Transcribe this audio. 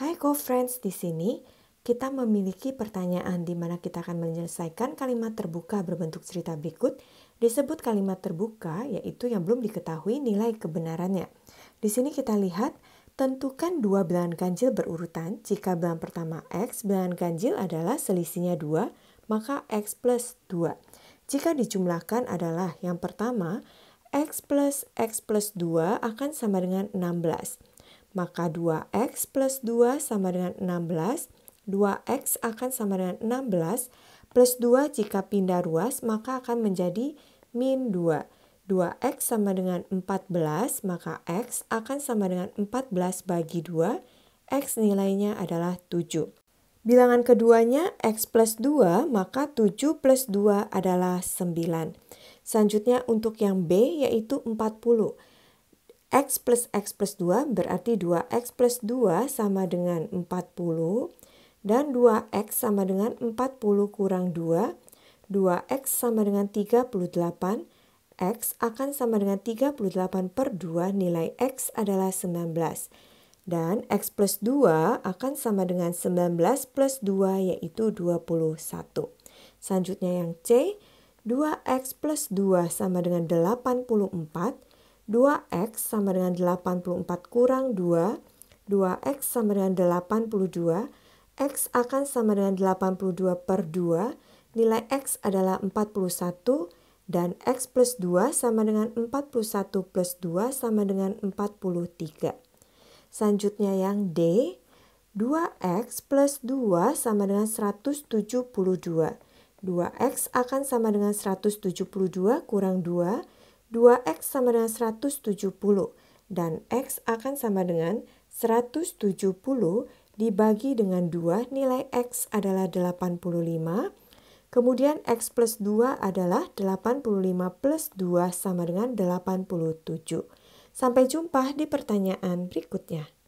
Hai co-friends, di sini kita memiliki pertanyaan di mana kita akan menyelesaikan kalimat terbuka berbentuk cerita berikut. Disebut kalimat terbuka, yaitu yang belum diketahui nilai kebenarannya. Di sini kita lihat, tentukan dua bilangan ganjil berurutan. Jika bilangan pertama X, bilangan ganjil adalah selisihnya dua maka X plus dua. Jika dijumlahkan adalah yang pertama, X plus X plus dua akan sama dengan 16. Maka 2x plus 2 sama dengan 16. 2x akan sama dengan 16. Plus 2 jika pindah ruas maka akan menjadi min 2. 2x sama dengan 14 maka x akan sama dengan 14 bagi 2. X nilainya adalah 7. Bilangan keduanya X plus 2 maka 7 plus 2 adalah 9. Selanjutnya untuk yang B yaitu 40. X plus X plus 2 berarti 2X plus 2 sama dengan 40 dan 2X sama dengan 40 kurang 2 2X sama dengan 38 X akan sama dengan 38 per 2 nilai X adalah 19 dan X plus 2 akan sama dengan 19 plus 2 yaitu 21 selanjutnya yang C 2X plus 2 sama dengan 84 2x sama dengan 84 kurang 2, 2x sama dengan 82, x akan sama dengan 82 per 2, nilai x adalah 41, dan x plus 2 sama dengan 41 plus 2 sama dengan 43. Selanjutnya yang D, 2x plus 2 sama dengan 172. 2x akan sama dengan 172 kurang 2, 2x sama dengan 170 dan x akan sama dengan 170 dibagi dengan 2 nilai x adalah 85 kemudian x plus 2 adalah 85 plus 2 sama dengan 87 sampai jumpa di pertanyaan berikutnya